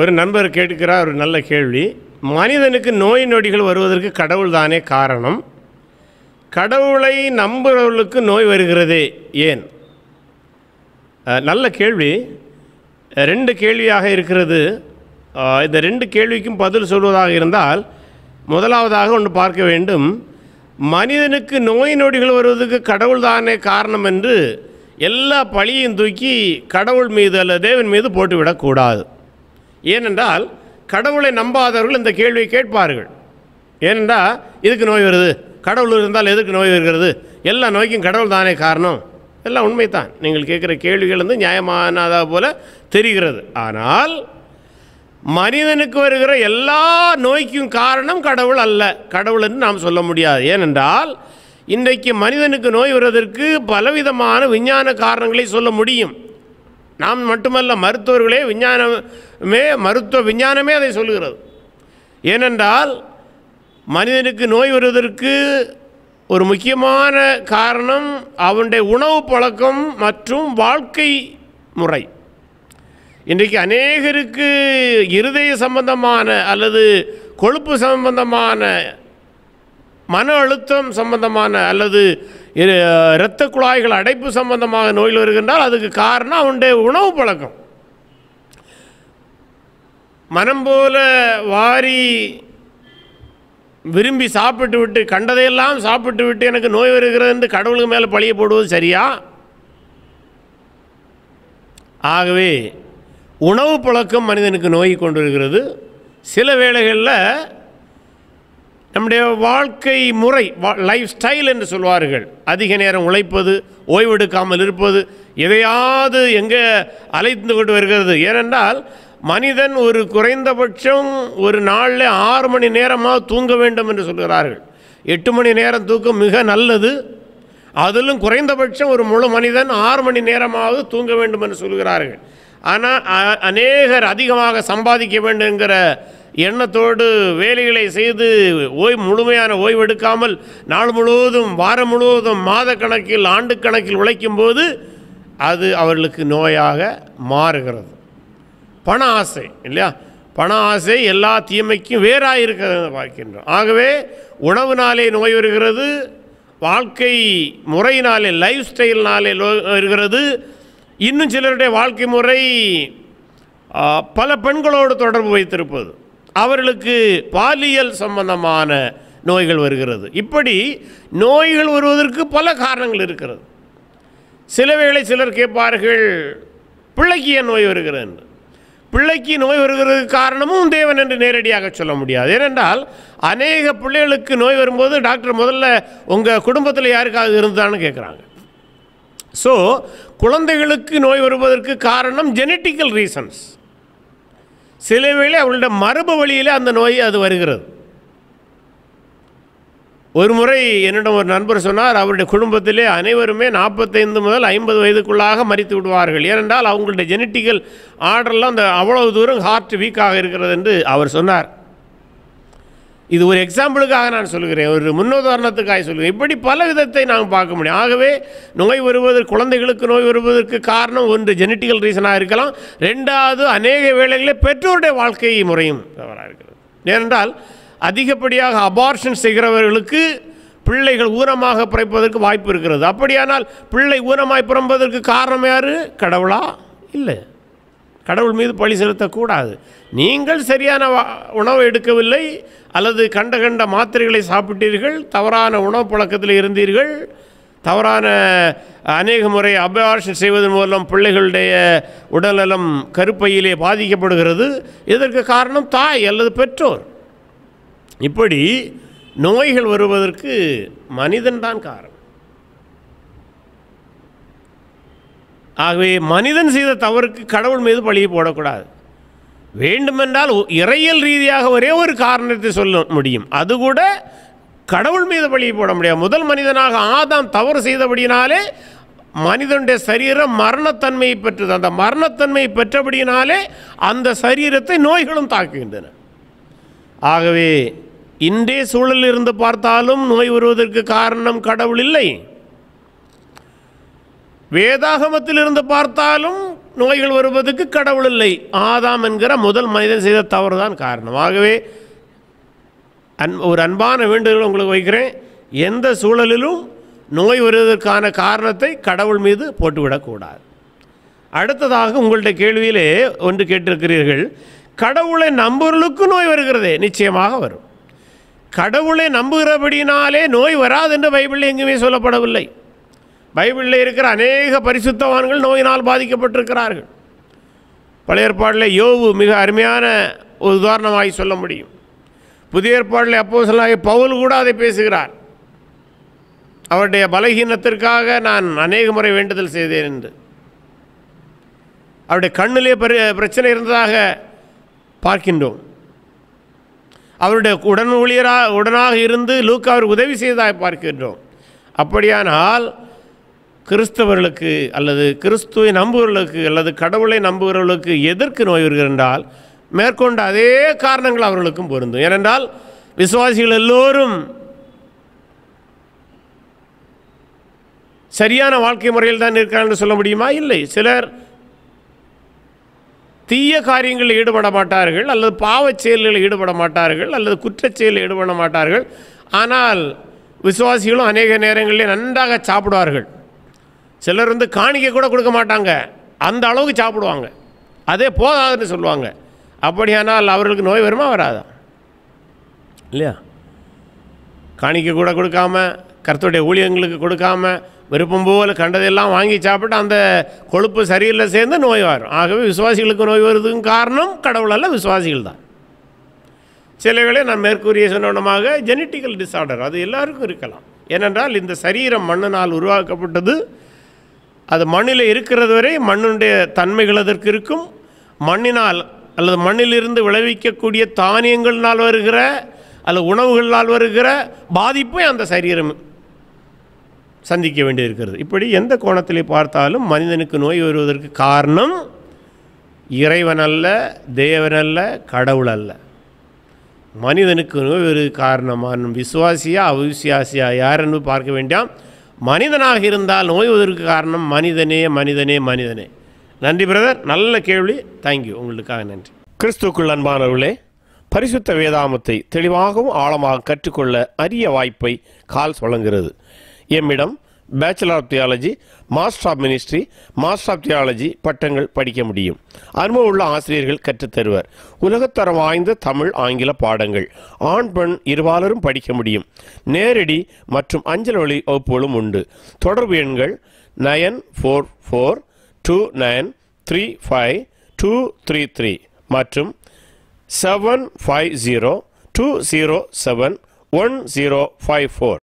ஒரு நண்பர் கேட்டுக்கிறார் ஒரு நல்ல கேள்வி மனிதனுக்கு நோய் நொடிகள் வருவதற்கு கடவுள் தானே காரணம் கடவுளை நம்புகிறவர்களுக்கு நோய் வருகிறதே ஏன் நல்ல கேள்வி ரெண்டு கேள்வியாக இருக்கிறது இந்த ரெண்டு கேள்விக்கும் பதில் சொல்வதாக இருந்தால் முதலாவதாக ஒன்று பார்க்க வேண்டும் மனிதனுக்கு நோய் நொடிகள் வருவதற்கு கடவுள் தானே காரணம் என்று எல்லா பழியும் தூக்கி கடவுள் மீது அல்ல தேவன் மீது போட்டுவிடக்கூடாது ஏனென்றால் கடவுளை நம்பாதவர்கள் இந்த கேள்வியை கேட்பார்கள் ஏனென்றால் இதுக்கு நோய் வருது கடவுள் இருந்தால் எதுக்கு நோய் வருகிறது எல்லா நோய்க்கும் கடவுள் தானே காரணம் எல்லாம் உண்மைத்தான் நீங்கள் கேட்குற கேள்விகள் வந்து நியாயமானதாக போல தெரிகிறது ஆனால் மனிதனுக்கு வருகிற எல்லா நோய்க்கும் காரணம் கடவுள் அல்ல கடவுள் என்று நாம் சொல்ல முடியாது ஏனென்றால் இன்றைக்கு மனிதனுக்கு நோய் வருவதற்கு பலவிதமான விஞ்ஞான காரணங்களை சொல்ல முடியும் நாம் மட்டுமல்ல மருத்துவர்களே விஞ்ஞானமே மருத்துவ விஞ்ஞானமே அதை சொல்லுகிறது ஏனென்றால் மனிதனுக்கு நோய் வருவதற்கு ஒரு முக்கியமான காரணம் அவனுடைய உணவு பழக்கம் மற்றும் வாழ்க்கை முறை இன்றைக்கு அநேகருக்கு இருதய சம்பந்தமான அல்லது கொழுப்பு சம்பந்தமான மன அழுத்தம் சம்பந்தமான அல்லது இரத்த குழாய்கள் அடைப்பு சம்பந்தமாக நோயில் வருகின்றால் அதுக்கு காரணம் அவனுடைய உணவு பழக்கம் மனம் போல வாரி விரும்பி சாப்பிட்டு விட்டு கண்டதையெல்லாம் சாப்பிட்டு விட்டு எனக்கு நோய் வருகிறது என்று கடவுளுக்கு மேலே பழிய போடுவது சரியா ஆகவே உணவு பழக்கம் மனிதனுக்கு நோய் கொண்டு வருகிறது சில வேளைகளில் நம்முடைய வாழ்க்கை முறை லைஃப் ஸ்டைல் என்று சொல்வார்கள் அதிக நேரம் உழைப்பது ஓய்வெடுக்காமல் இருப்பது எதையாவது எங்கே அழைத்து கொண்டு வருகிறது ஏனென்றால் மனிதன் ஒரு குறைந்தபட்சம் ஒரு நாளில் ஆறு மணி நேரமாக தூங்க வேண்டும் என்று சொல்கிறார்கள் எட்டு மணி நேரம் தூக்கம் மிக நல்லது அதிலும் குறைந்தபட்சம் ஒரு முழு மனிதன் ஆறு மணி நேரமாவது தூங்க வேண்டும் என்று சொல்கிறார்கள் ஆனால் அநேகர் அதிகமாக சம்பாதிக்க வேண்டும் என்கிற எண்ணத்தோடு வேலைகளை செய்து ஓய் முழுமையான ஓய்வெடுக்காமல் நாள் முழுவதும் வாரம் முழுவதும் மாத கணக்கில் ஆண்டு கணக்கில் உழைக்கும் போது அது அவர்களுக்கு நோயாக மாறுகிறது பண ஆசை இல்லையா பண ஆசை எல்லா தீமைக்கும் வேறாக இருக்கிறத பார்க்கின்றோம் ஆகவே உணவுனாலே நோய் வருகிறது வாழ்க்கை முறையினாலே லைஃப் ஸ்டைல்னாலே வருகிறது இன்னும் சிலருடைய வாழ்க்கை முறை பல பெண்களோடு தொடர்பு வைத்திருப்பது அவர்களுக்கு பாலியல் சம்பந்தமான நோய்கள் வருகிறது இப்படி நோய்கள் வருவதற்கு பல காரணங்கள் இருக்கிறது சில வேளை சிலர் கேட்பார்கள் பிள்ளைக்கு ஏன் நோய் வருகிறது என்று பிள்ளைக்கு நோய் வருகிறதுக்கு காரணமும் தேவன் என்று நேரடியாக சொல்ல முடியாது ஏனென்றால் அநேக பிள்ளைகளுக்கு நோய் வரும்போது டாக்டர் முதல்ல உங்கள் குடும்பத்தில் யாருக்காவது இருந்தான்னு கேட்குறாங்க ஸோ குழந்தைகளுக்கு நோய் வருவதற்கு காரணம் ஜெனட்டிக்கல் ரீசன்ஸ் சில வேளை அவர்களுடைய மரபு வழியில் அந்த நோய் அது வருகிறது ஒரு முறை என்னிடம் ஒரு நண்பர் சொன்னார் அவருடைய குடும்பத்திலே அனைவருமே நாற்பத்தைந்து முதல் ஐம்பது வயதுக்குள்ளாக மறித்து விடுவார்கள் ஏனென்றால் அவங்களுடைய ஜெனட்டிக்கல் ஆர்டரில் அந்த அவ்வளவு தூரம் ஹார்ட் வீக்காக இருக்கிறது என்று அவர் சொன்னார் இது ஒரு எக்ஸாம்பிளுக்காக நான் சொல்கிறேன் ஒரு முன்னுதாரணத்துக்காக சொல்கிறேன் இப்படி பல விதத்தை நாம் பார்க்க முடியும் ஆகவே நோய் வருவதற்கு குழந்தைகளுக்கு நோய் வருவதற்கு காரணம் ஒன்று ஜெனட்டிக்கல் ரீசனாக இருக்கலாம் ரெண்டாவது அநேக வேளைகளில் பெற்றோருடைய வாழ்க்கை முறையும் தவறாக இருக்கிறது ஏனென்றால் அதிகப்படியாக அபார்ஷன் செய்கிறவர்களுக்கு பிள்ளைகள் ஊரமாக பிறப்பதற்கு வாய்ப்பு இருக்கிறது அப்படியானால் பிள்ளை ஊரமாய் பிறப்பதற்கு காரணம் யார் கடவுளா இல்லை கடவுள் மீது பழி செலுத்தக்கூடாது நீங்கள் சரியான உணவை எடுக்கவில்லை அல்லது கண்ட கண்ட மாத்திரைகளை சாப்பிட்டீர்கள் தவறான உணவு பழக்கத்தில் இருந்தீர்கள் தவறான அநேக முறை அபார்ஷன் செய்வதன் மூலம் பிள்ளைகளுடைய உடல்நலம் கருப்பையிலே பாதிக்கப்படுகிறது இதற்கு காரணம் தாய் அல்லது பெற்றோர் இப்படி நோய்கள் வருவதற்கு மனிதன்தான் காரணம் ஆகவே மனிதன் செய்த தவறுக்கு கடவுள் மீது பழியை போடக்கூடாது வேண்டுமென்றால் இறையல் ரீதியாக ஒரே ஒரு காரணத்தை சொல்ல முடியும் அது கூட கடவுள் மீது பழியை போட முடியாது முதல் மனிதனாக ஆதாம் தவறு செய்தபடினாலே மனிதனுடைய சரீரம் மரணத்தன்மையை பெற்றது அந்த மரணத்தன்மையை பெற்றபடியினாலே அந்த சரீரத்தை நோய்களும் தாக்குகின்றன ஆகவே இன்றே சூழலில் இருந்து பார்த்தாலும் நோய் வருவதற்கு காரணம் கடவுள் இல்லை வேதாகமத்தில் இருந்து பார்த்தாலும் நோய்கள் வருவதற்கு கடவுள் இல்லை ஆதாம் என்கிற முதல் மனிதன் செய்த தவறு தான் காரணம் ஆகவே அன் ஒரு அன்பான வேண்டுதல் உங்களுக்கு வைக்கிறேன் எந்த சூழலிலும் நோய் வருவதற்கான காரணத்தை கடவுள் மீது போட்டுவிடக்கூடாது அடுத்ததாக உங்கள்கிட்ட கேள்வியிலே ஒன்று கேட்டிருக்கிறீர்கள் கடவுளை நம்புவர்களுக்கு நோய் வருகிறதே நிச்சயமாக வரும் கடவுளை நம்புகிறபடினாலே நோய் வராது என்று பைபிளில் எங்குமே சொல்லப்படவில்லை பைபிளில் இருக்கிற அநேக பரிசுத்தவான்கள் நோயினால் பாதிக்கப்பட்டிருக்கிறார்கள் பழைய ஏற்பாடில் யோவு மிக அருமையான ஒரு உதாரணமாக சொல்ல முடியும் புதிய ஏற்பாடில் அப்போ சொல்லாகி பவுல் கூட அதை பேசுகிறார் அவருடைய பலகீனத்திற்காக நான் அநேக முறை வேண்டுதல் செய்தேன் என்று அவருடைய கண்ணிலே பரி பிரச்சனை இருந்ததாக பார்க்கின்றோம் அவருடைய உடன் ஊழியராக உடனாக இருந்து லூக் அவர் உதவி செய்ததாக பார்க்கின்றோம் அப்படியானால் கிறிஸ்தவர்களுக்கு அல்லது கிறிஸ்துவை நம்புவர்களுக்கு அல்லது கடவுளை நம்புகிறவர்களுக்கு எதற்கு நோய் வருகிறென்றால் என்றால் மேற்கொண்ட அதே காரணங்கள் அவர்களுக்கும் பொருந்தும் ஏனென்றால் விசுவாசிகள் எல்லோரும் சரியான வாழ்க்கை முறையில் தான் என்று சொல்ல முடியுமா இல்லை சிலர் தீய காரியங்களில் ஈடுபட மாட்டார்கள் அல்லது பாவச் செயல்களில் ஈடுபட மாட்டார்கள் அல்லது குற்றச் செயலில் ஈடுபட மாட்டார்கள் ஆனால் விசுவாசிகளும் அநேக நேரங்களில் நன்றாக சாப்பிடுவார்கள் சிலர் வந்து காணிக்கை கூட கொடுக்க மாட்டாங்க அந்த அளவுக்கு சாப்பிடுவாங்க அதே போதாதுன்னு சொல்லுவாங்க அப்படியானால் அவர்களுக்கு நோய் வருமா வராதா இல்லையா காணிக்கை கூட கொடுக்காம கருத்துடைய ஊழியங்களுக்கு கொடுக்காம விருப்பம் போல் கண்டதெல்லாம் வாங்கி சாப்பிட்டு அந்த கொழுப்பு சரியில்லை சேர்ந்து நோய் வரும் ஆகவே விசுவாசிகளுக்கு நோய் வருதுங்க காரணம் கடவுள் அல்ல விசுவாசிகள் தான் சில வேளை நான் மேற்கூறிய சொன்னமாக ஜெனட்டிக்கல் டிஸார்டர் அது எல்லாருக்கும் இருக்கலாம் ஏனென்றால் இந்த சரீரம் மண்ணினால் உருவாக்கப்பட்டது அது மண்ணில் இருக்கிறது வரை மண்ணுடைய தன்மைகள் அதற்கு இருக்கும் மண்ணினால் அல்லது மண்ணிலிருந்து விளைவிக்கக்கூடிய தானியங்களினால் வருகிற அல்லது உணவுகளால் வருகிற பாதிப்பை அந்த சரீரம் சந்திக்க வேண்டியிருக்கிறது இப்படி எந்த கோணத்தில் பார்த்தாலும் மனிதனுக்கு நோய் வருவதற்கு காரணம் இறைவன் அல்ல தேவன் அல்ல கடவுள் அல்ல மனிதனுக்கு நோய் ஒரு காரணமான விசுவாசியா அவிசுவாசியா யாருன்னு பார்க்க வேண்டாம் மனிதனாக இருந்தால் நோய்வதற்கு காரணம் மனிதனே மனிதனே மனிதனே நன்றி பிரதர் நல்ல கேள்வி தேங்க்யூ உங்களுக்காக நன்றி கிறிஸ்துக்குள் அன்பானவர்களே பரிசுத்த வேதாமத்தை தெளிவாகவும் ஆழமாக கற்றுக்கொள்ள அரிய வாய்ப்பை கால்ஸ் வழங்குகிறது எம்மிடம் bachelor of theology master of ministry master of theology பட்டங்கள் படிக்க முடியும் அனுபவம் உள்ள ஆசிரியர்கள் கற்றுத்தருவர் உலகத்தரம் வாய்ந்த தமிழ் ஆங்கில பாடங்கள் ஆண் பெண் இருவாளரும் படிக்க முடியும் நேரடி மற்றும் அஞ்சல் வழி வகுப்புகளும் உண்டு தொடர்பு எண்கள் nine four four two nine three five two three three மற்றும் seven five zero two zero seven one zero five four